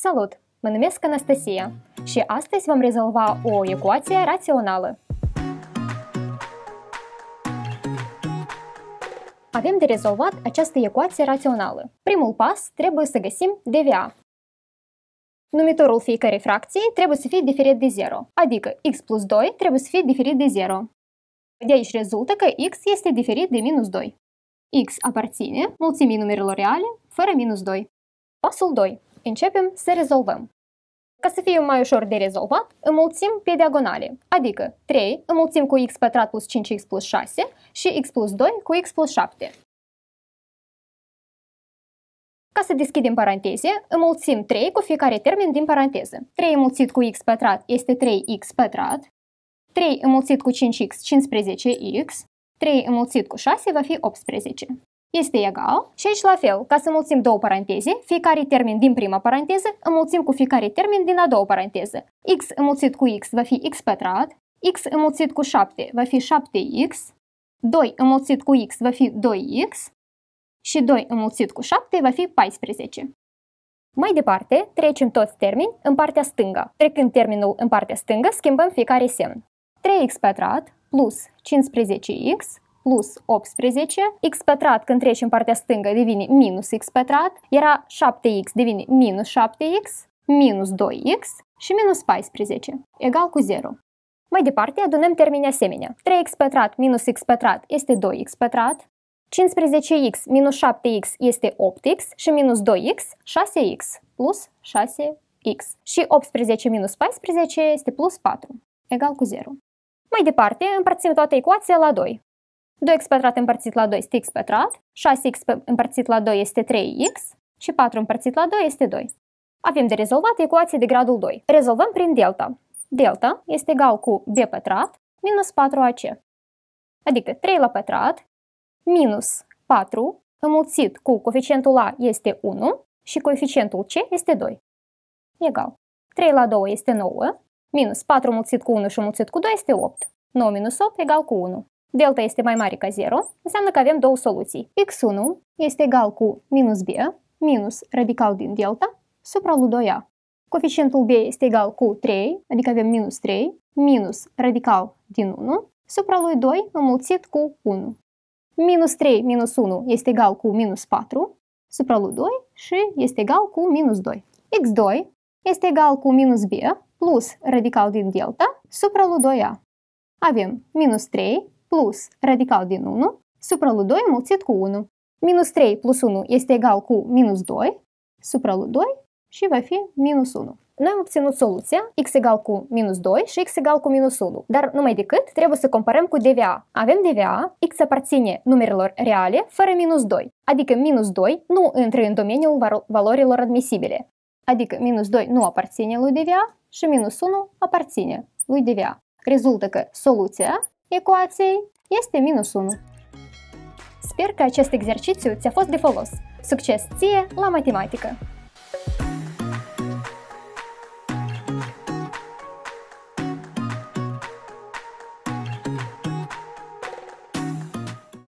Salut! Mă numesc Anastasia și astăzi vom rezolva o ecuație rațională. Avem de rezolvat această ecuație rațională. Primul pas trebuie să găsim DVA. Numitorul fiecarei fracții trebuie să fie diferit de 0, adică x plus 2 trebuie să fie diferit de 0. De aici rezultă că x este diferit de minus 2. x aparține mulțimii numerelor reale fără minus 2. Pasul 2. Începem să rezolvăm. Ca să fie mai ușor de rezolvat, înmulțim pe diagonale, adică 3 înmulțim cu x pătrat plus 5x plus 6 și x plus 2 cu x plus 7. Ca să deschidem paranteze, înmulțim 3 cu fiecare termen din paranteză. 3 înmulțit cu x pătrat este 3x pătrat, 3 înmulțit cu 5x, 15x, 3 înmulțit cu 6 va fi 18 este egal și aici la fel, ca să mulțim două paranteze, fiecare termen din prima paranteză înmulțim cu fiecare termen din a doua paranteză. x înmulțit cu x va fi x pătrat, x înmulțit cu 7 va fi 7x, 2 înmulțit cu x va fi 2x și 2 înmulțit cu 7 va fi 14. Mai departe, trecem toți termeni în partea stângă. Trecând terminul în partea stângă, schimbăm fiecare semn. 3x pătrat plus 15x plus 18, x pătrat când treci în partea stângă devine minus x pătrat, era 7x devine minus 7x, minus 2x și minus 14, egal cu 0. Mai departe, adunăm termeni asemenea. 3x pătrat minus x pătrat este 2x pătrat, 15x minus 7x este 8x și minus 2x 6x plus 6x. Și 18 minus 14 este plus 4, egal cu 0. Mai departe, împărțim toată ecuația la 2. 2x pătrat împărțit la 2 este x pătrat, 6x împărțit la 2 este 3x și 4 împărțit la 2 este 2. Avem de rezolvat ecuație de gradul 2. Rezolvăm prin delta. Delta este egal cu b pătrat minus 4ac, adică 3 la pătrat minus 4 înmulțit cu coeficientul a este 1 și coeficientul c este 2. Egal. 3 la 2 este 9, minus 4 mulțit cu 1 și mulțit cu 2 este 8. 9 minus 8 egal cu 1 delta este mai mare ca 0, înseamnă că avem două soluții. x1 este egal cu minus b minus radical din delta supra lui 2a. Coeficientul b este egal cu 3, adică avem minus 3, minus radical din 1 supra lui 2 înmulțit cu 1. Minus 3 minus 1 este egal cu minus 4 supra lui 2 și este egal cu minus 2. x2 este egal cu minus b plus radical din delta supra lui 2a. Avem minus 3 plus radical din 1 supra lui 2 mulțit cu 1. Minus 3 plus 1 este egal cu minus 2 supra lui 2 și va fi minus 1. Noi am obținut soluția x egal cu minus 2 și x egal cu minus 1, dar numai decât trebuie să comparăm cu DVA. Avem DVA, x aparține numerelor reale fără minus 2, adică minus 2 nu intră în domeniul valorilor admisibile, adică minus 2 nu aparține lui DVA și minus 1 aparține lui DVA. Rezultă că soluția ecuației este minus 1. Sper că acest exercițiu ți-a fost de folos. Succes ție la matematică!